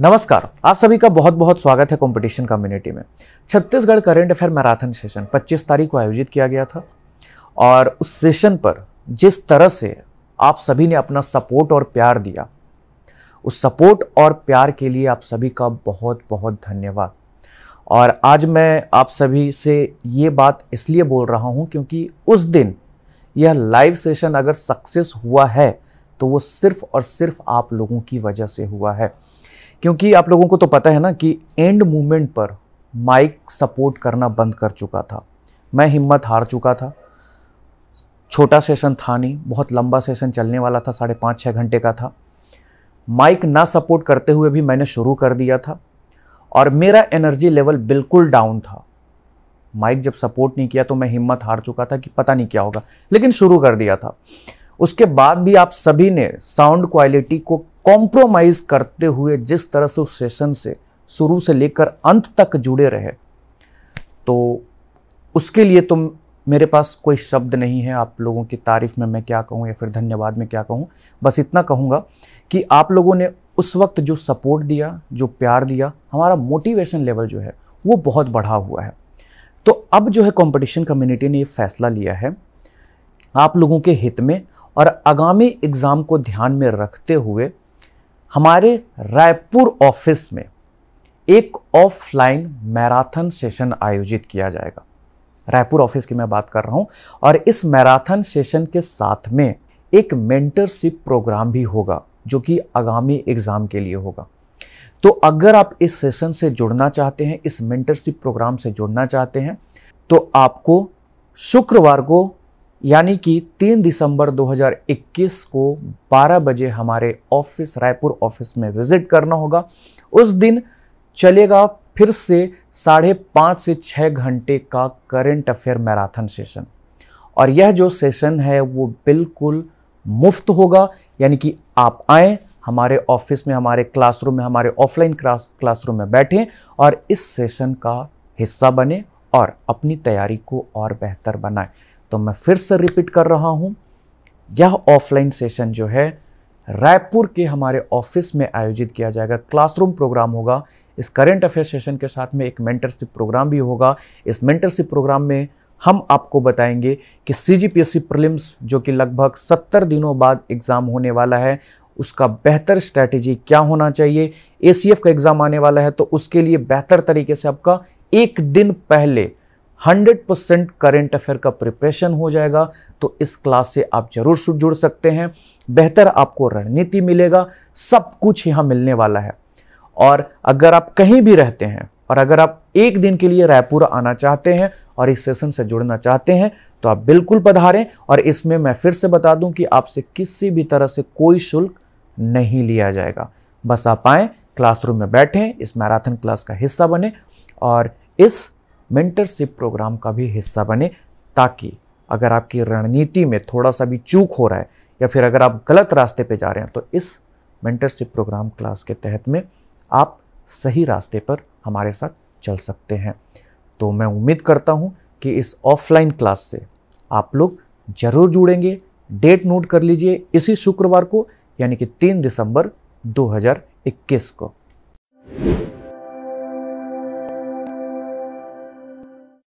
नमस्कार आप सभी का बहुत बहुत स्वागत है कंपटीशन कम्युनिटी में Chhattisgarh current affair marathon session 25 तारीख को आयोजित किया गया था और उस सेशन पर जिस तरह से आप सभी ने अपना सपोर्ट और प्यार दिया उस सपोर्ट और प्यार के लिए आप सभी का बहुत बहुत धन्यवाद और आज मैं आप सभी से ये बात इसलिए बोल रहा हूँ क्योंकि उस दिन यह लाइव सेशन अगर सक्सेस हुआ है तो वो सिर्फ और सिर्फ आप लोगों की वजह से हुआ है क्योंकि आप लोगों को तो पता है ना कि एंड मूवमेंट पर माइक सपोर्ट करना बंद कर चुका था मैं हिम्मत हार चुका था छोटा सेशन था नहीं बहुत लंबा सेशन चलने वाला था साढ़े पाँच छः घंटे का था माइक ना सपोर्ट करते हुए भी मैंने शुरू कर दिया था और मेरा एनर्जी लेवल बिल्कुल डाउन था माइक जब सपोर्ट नहीं किया तो मैं हिम्मत हार चुका था कि पता नहीं क्या होगा लेकिन शुरू कर दिया था उसके बाद भी आप सभी ने साउंड क्वालिटी को कॉम्प्रोमाइज करते हुए जिस तरह से उस सेशन से शुरू से लेकर अंत तक जुड़े रहे तो उसके लिए तुम मेरे पास कोई शब्द नहीं है आप लोगों की तारीफ़ में मैं क्या कहूँ या फिर धन्यवाद में क्या कहूँ बस इतना कहूँगा कि आप लोगों ने उस वक्त जो सपोर्ट दिया जो प्यार दिया हमारा मोटिवेशन लेवल जो है वो बहुत बढ़ा हुआ है तो अब जो है कंपटीशन कम्युनिटी ने ये फैसला लिया है आप लोगों के हित में और आगामी एग्ज़ाम को ध्यान में रखते हुए हमारे रायपुर ऑफिस में एक ऑफलाइन मैराथन सेशन आयोजित किया जाएगा रायपुर ऑफिस की मैं बात कर रहा हूं और इस मैराथन सेशन के साथ में एक मेंटरशिप प्रोग्राम भी होगा जो कि आगामी एग्जाम के लिए होगा तो अगर आप इस सेशन से जुड़ना चाहते हैं इस मेंटरशिप प्रोग्राम से जुड़ना चाहते हैं तो आपको शुक्रवार को यानी कि 3 दिसंबर 2021 को 12 बजे हमारे ऑफिस रायपुर ऑफिस में विजिट करना होगा उस दिन चलेगा फिर से साढ़े पाँच से छः घंटे का करेंट अफेयर मैराथन सेशन और यह जो सेशन है वो बिल्कुल मुफ्त होगा यानी कि आप आएँ हमारे ऑफिस में हमारे क्लासरूम में हमारे ऑफलाइन क्लास क्लासरूम में बैठें और इस सेशन का हिस्सा बने और अपनी तैयारी को और बेहतर बनाएं तो मैं फिर से रिपीट कर रहा हूँ यह ऑफलाइन सेशन जो है रायपुर के हमारे ऑफिस में आयोजित किया जाएगा क्लासरूम प्रोग्राम होगा इस करेंट अफेयर सेशन के साथ में एक मेंटरशिप प्रोग्राम भी होगा इस मेंटरशिप प्रोग्राम में हम आपको बताएंगे कि सी जी प्रीलिम्स जो कि लगभग सत्तर दिनों बाद एग्ज़ाम होने वाला है उसका बेहतर स्ट्रैटेजी क्या होना चाहिए ए का एग्ज़ाम आने वाला है तो उसके लिए बेहतर तरीके से आपका एक दिन पहले हंड्रेड परसेंट करेंट अफेयर का प्रिपरेशन हो जाएगा तो इस क्लास से आप जरूर जुड़ सकते हैं बेहतर आपको रणनीति मिलेगा सब कुछ यहाँ मिलने वाला है और अगर आप कहीं भी रहते हैं और अगर आप एक दिन के लिए रायपुर आना चाहते हैं और इस सेशन से जुड़ना चाहते हैं तो आप बिल्कुल पधारें और इसमें मैं फिर से बता दूं कि आपसे किसी भी तरह से कोई शुल्क नहीं लिया जाएगा बस आप आएँ क्लासरूम में बैठें इस मैराथन क्लास का हिस्सा बने और इस मेंटरशिप प्रोग्राम का भी हिस्सा बने ताकि अगर आपकी रणनीति में थोड़ा सा भी चूक हो रहा है या फिर अगर आप गलत रास्ते पर जा रहे हैं तो इस मेंटरशिप प्रोग्राम क्लास के तहत में आप सही रास्ते पर हमारे साथ चल सकते हैं तो मैं उम्मीद करता हूँ कि इस ऑफलाइन क्लास से आप लोग जरूर जुड़ेंगे डेट नोट कर लीजिए इसी शुक्रवार को यानी कि तीन दिसंबर 2021 को